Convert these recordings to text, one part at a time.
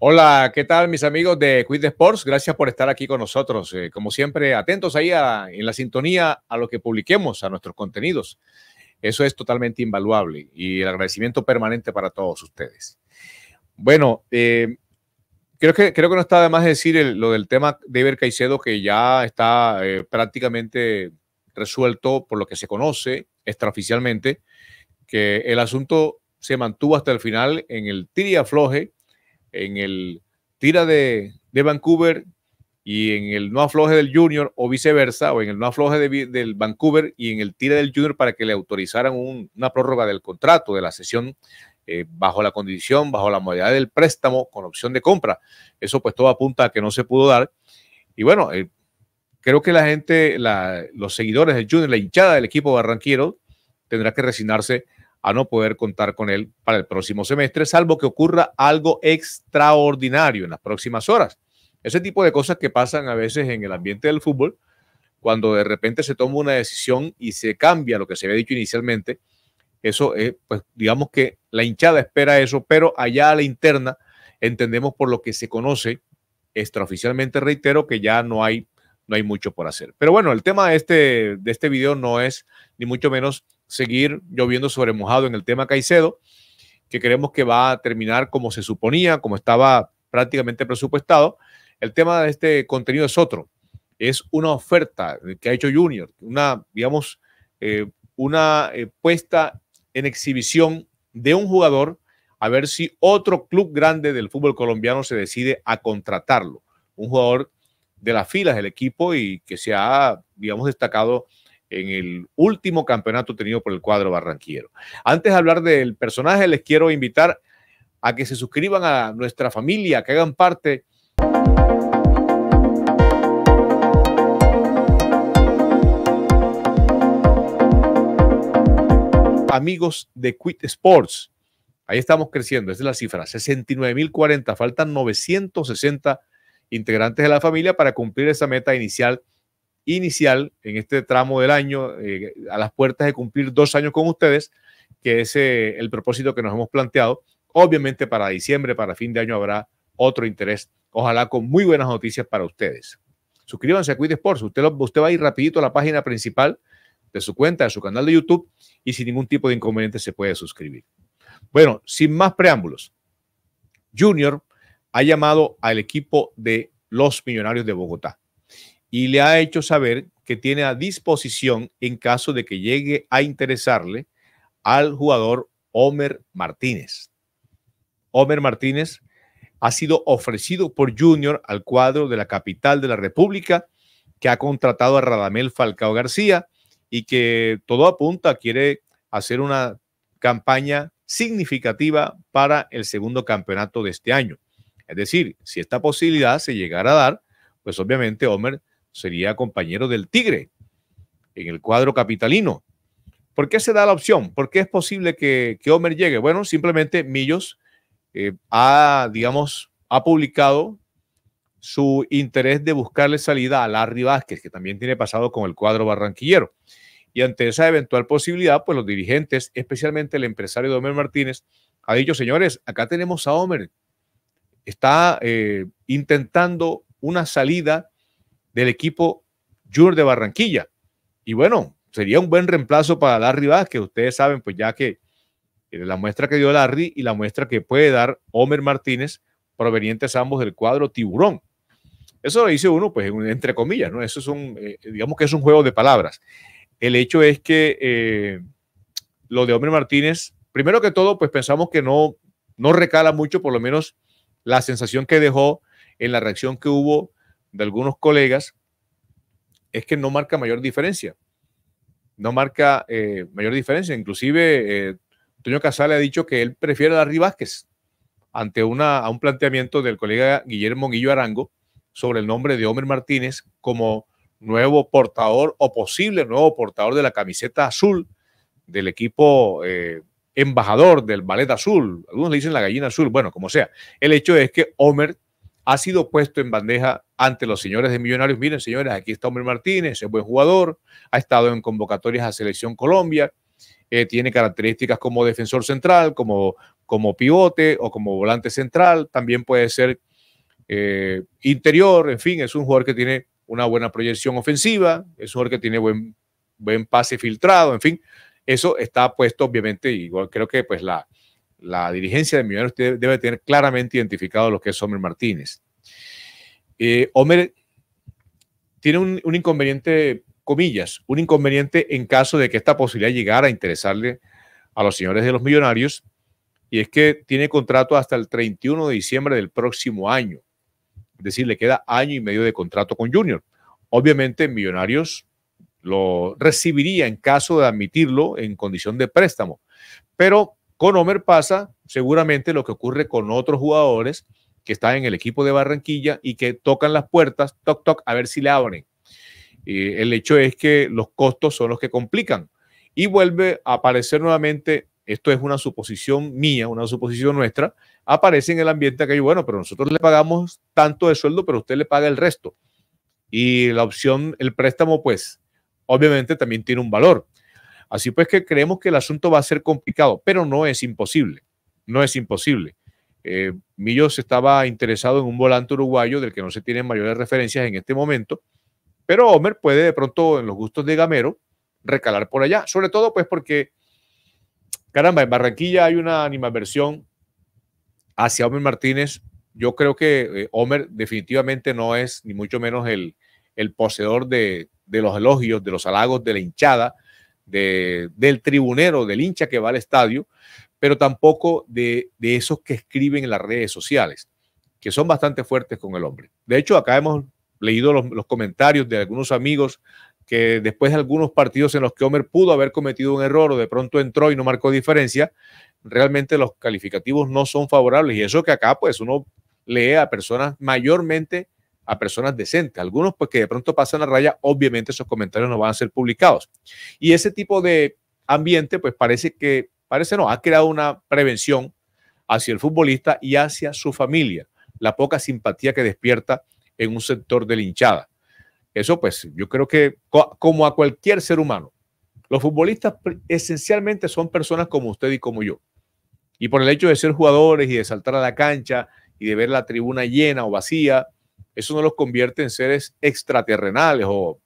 Hola, ¿qué tal mis amigos de de Sports? Gracias por estar aquí con nosotros. Eh, como siempre, atentos ahí en la sintonía a lo que publiquemos, a nuestros contenidos. Eso es totalmente invaluable y el agradecimiento permanente para todos ustedes. Bueno, eh, creo, que, creo que no está de más decir lo del tema de Iber Caicedo que ya está eh, prácticamente resuelto por lo que se conoce extraoficialmente que el asunto se mantuvo hasta el final en el tira y afloje, en el tira de, Vancouver y en el no afloje del Junior o viceversa, o en el no afloje del Vancouver y en el tira del Junior para que le autorizaran una prórroga del contrato, de la sesión, eh, bajo la condición, bajo la modalidad del préstamo con opción de compra. Eso pues todo apunta a que no se pudo dar. Y bueno, eh, creo que la gente, los seguidores del Junior, la hinchada del equipo barranquero, tendrá que resignarse a no poder contar con él para el próximo semestre, salvo que ocurra algo extraordinario en las próximas horas. Ese tipo de cosas que pasan a veces en el ambiente del fútbol, cuando de repente se toma una decisión y se cambia lo que se había dicho inicialmente, eso es, pues digamos que la hinchada espera eso, pero allá a la interna entendemos por lo que se conoce extraoficialmente, reitero, que ya no hay, no hay mucho por hacer. Pero bueno, el tema este, de este video no es ni mucho menos seguir lloviendo sobre mojado en el tema Caicedo, que creemos que va a terminar como se suponía, como estaba prácticamente presupuestado. El tema de este contenido es otro, es una oferta que ha hecho Junior, una, digamos, eh, una eh, puesta en exhibición de un jugador a ver si otro club grande del fútbol colombiano se decide a contratarlo. Un jugador de las filas del equipo y que se ha, digamos, destacado en el último campeonato tenido por el cuadro barranquiero. Antes de hablar del personaje, les quiero invitar a que se suscriban a nuestra familia, que hagan parte. Amigos de Quit Sports. Ahí estamos creciendo, esa es la cifra, 69.040, faltan 960 integrantes de la familia para cumplir esa meta inicial inicial en este tramo del año, eh, a las puertas de cumplir dos años con ustedes, que es eh, el propósito que nos hemos planteado. Obviamente para diciembre, para fin de año habrá otro interés, ojalá con muy buenas noticias para ustedes. Suscríbanse a Quid Sports, usted, lo, usted va a ir rapidito a la página principal de su cuenta, de su canal de YouTube y sin ningún tipo de inconveniente se puede suscribir. Bueno, sin más preámbulos, Junior ha llamado al equipo de los Millonarios de Bogotá y le ha hecho saber que tiene a disposición, en caso de que llegue a interesarle, al jugador Homer Martínez. Homer Martínez ha sido ofrecido por Junior al cuadro de la capital de la República, que ha contratado a Radamel Falcao García y que todo apunta quiere hacer una campaña significativa para el segundo campeonato de este año. Es decir, si esta posibilidad se llegara a dar, pues obviamente Homer sería compañero del Tigre en el cuadro capitalino. ¿Por qué se da la opción? ¿Por qué es posible que, que Homer llegue? Bueno, simplemente Millos eh, ha, digamos, ha publicado su interés de buscarle salida a Larry Vázquez, que también tiene pasado con el cuadro barranquillero. Y ante esa eventual posibilidad, pues los dirigentes, especialmente el empresario de Homer Martínez, ha dicho, señores, acá tenemos a Homer. Está eh, intentando una salida del equipo Junior de Barranquilla. Y bueno, sería un buen reemplazo para Larry Vázquez, ustedes saben, pues ya que eh, la muestra que dio Larry y la muestra que puede dar Homer Martínez, provenientes ambos del cuadro Tiburón. Eso lo dice uno, pues entre comillas, ¿no? Eso es un, eh, digamos que es un juego de palabras. El hecho es que eh, lo de Homer Martínez, primero que todo, pues pensamos que no, no recala mucho, por lo menos la sensación que dejó en la reacción que hubo de algunos colegas es que no marca mayor diferencia. No marca eh, mayor diferencia. Inclusive, eh, Toño Casale ha dicho que él prefiere a Larry Vázquez ante una, a un planteamiento del colega Guillermo Guillo Arango sobre el nombre de Homer Martínez como nuevo portador o posible nuevo portador de la camiseta azul del equipo eh, embajador del ballet azul. Algunos le dicen la gallina azul, bueno, como sea. El hecho es que Homer ha sido puesto en bandeja ante los señores de Millonarios. Miren, señores, aquí está Hombre Martínez, es buen jugador, ha estado en convocatorias a Selección Colombia, eh, tiene características como defensor central, como, como pivote o como volante central, también puede ser eh, interior, en fin, es un jugador que tiene una buena proyección ofensiva, es un jugador que tiene buen, buen pase filtrado, en fin, eso está puesto obviamente, igual creo que pues la, la dirigencia de Millonarios debe tener claramente identificado lo que es Homer Martínez. Eh, Homer tiene un, un, inconveniente, comillas, un inconveniente en caso de que esta posibilidad llegara a interesarle a los señores de los millonarios, y es que tiene contrato hasta el 31 de diciembre del próximo año. Es decir, le queda año y medio de contrato con Junior. Obviamente, Millonarios lo recibiría en caso de admitirlo en condición de préstamo, pero con Homer pasa seguramente lo que ocurre con otros jugadores que están en el equipo de Barranquilla y que tocan las puertas, toc, toc, a ver si le abren. Eh, el hecho es que los costos son los que complican. Y vuelve a aparecer nuevamente, esto es una suposición mía, una suposición nuestra, aparece en el ambiente que hay, bueno, pero nosotros le pagamos tanto de sueldo, pero usted le paga el resto. Y la opción, el préstamo, pues obviamente también tiene un valor. Así pues que creemos que el asunto va a ser complicado, pero no es imposible, no es imposible. Eh, Millos estaba interesado en un volante uruguayo del que no se tienen mayores referencias en este momento, pero Homer puede de pronto en los gustos de Gamero recalar por allá, sobre todo pues porque, caramba, en Barranquilla hay una animadversión hacia Homer Martínez. Yo creo que eh, Homer definitivamente no es ni mucho menos el, poseedor de los elogios, de los halagos, de la hinchada del tribunero, del hincha que va al estadio, pero tampoco de, esos que escriben en las redes sociales, que son bastante fuertes con el hombre. De hecho, acá hemos leído los, comentarios de algunos amigos que después de algunos partidos en los que Homer pudo haber cometido un error o de pronto entró y no marcó diferencia, realmente los calificativos no son favorables. Y eso que acá, pues uno lee a personas mayormente a personas decentes. Algunos pues que de pronto pasan la raya, obviamente esos comentarios no van a ser publicados. Y ese tipo de ambiente pues parece que, parece no, ha creado una prevención hacia el futbolista y hacia su familia, la poca simpatía que despierta en un sector de linchada. Eso pues yo creo que como a cualquier ser humano, los futbolistas esencialmente son personas como usted y como yo. Y por el hecho de ser jugadores y de saltar a la cancha y de ver la tribuna llena o vacía, eso no los convierte en seres extraterrenales o,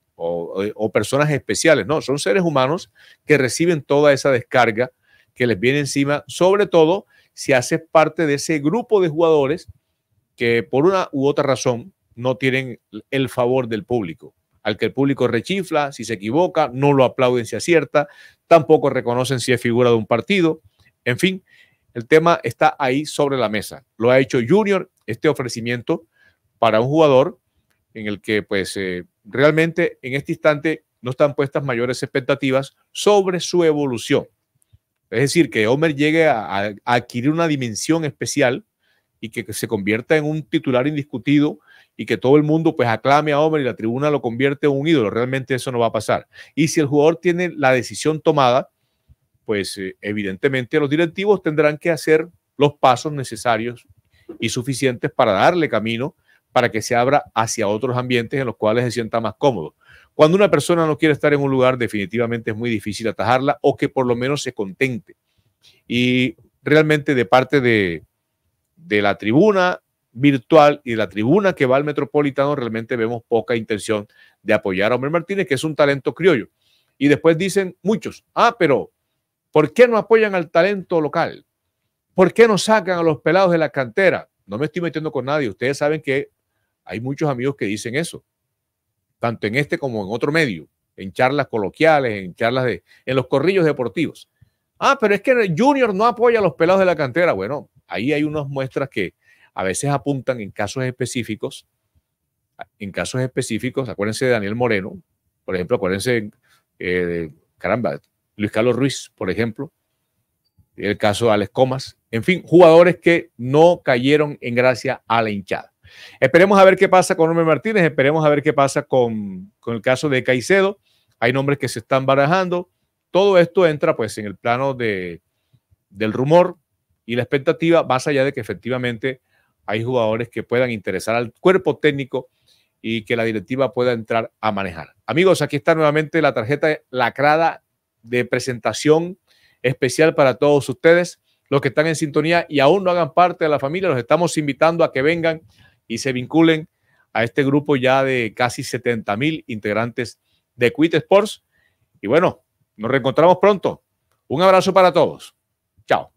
personas especiales, no, son seres humanos que reciben toda esa descarga que les viene encima, sobre todo si haces parte de ese grupo de jugadores que por una u otra razón no tienen el favor del público, al que el público rechifla si se equivoca, no lo aplauden si acierta, tampoco reconocen si es figura de un partido, en fin, el tema está ahí sobre la mesa. Lo ha hecho Junior, este ofrecimiento para un jugador en el que pues eh, realmente en este instante no están puestas mayores expectativas sobre su evolución. Es decir, que Homer llegue a, adquirir una dimensión especial y que, que se convierta en un titular indiscutido y que todo el mundo pues aclame a Homer y la tribuna lo convierte en un ídolo. Realmente eso no va a pasar. Y si el jugador tiene la decisión tomada, pues eh, evidentemente los directivos tendrán que hacer los pasos necesarios y suficientes para darle camino para que se abra hacia otros ambientes en los cuales se sienta más cómodo. Cuando una persona no quiere estar en un lugar, definitivamente es muy difícil atajarla o que por lo menos se contente. Y realmente de parte de, la tribuna virtual y de la tribuna que va al Metropolitano, realmente vemos poca intención de apoyar a Homer Martínez, que es un talento criollo. Y después dicen muchos, ah, pero ¿por qué no apoyan al talento local? ¿Por qué no sacan a los pelados de la cantera? No me estoy metiendo con nadie. Ustedes saben que hay muchos amigos que dicen eso, tanto en este como en otro medio, en charlas coloquiales, en charlas de, en los corrillos deportivos. Ah, pero es que Junior no apoya a los pelados de la cantera. Bueno, ahí hay unas muestras que a veces apuntan en casos específicos, en casos específicos, acuérdense de Daniel Moreno, por ejemplo, acuérdense eh, de, caramba, Luis Carlos Ruiz, por ejemplo, el caso de Alex Comas, en fin, jugadores que no cayeron en gracia a la hinchada. Esperemos a ver qué pasa con Romer Martínez, esperemos a ver qué pasa con, el caso de Caicedo. Hay nombres que se están barajando. Todo esto entra pues en el plano de, del rumor y la expectativa, más allá de que efectivamente hay jugadores que puedan interesar al cuerpo técnico y que la directiva pueda entrar a manejar. Amigos, aquí está nuevamente la tarjeta lacrada de presentación especial para todos ustedes, los que están en sintonía y aún no hagan parte de la familia, los estamos invitando a que vengan y se vinculen a este grupo ya de casi 70 mil integrantes de Quit Sports. Y bueno, nos reencontramos pronto. Un abrazo para todos. Chao.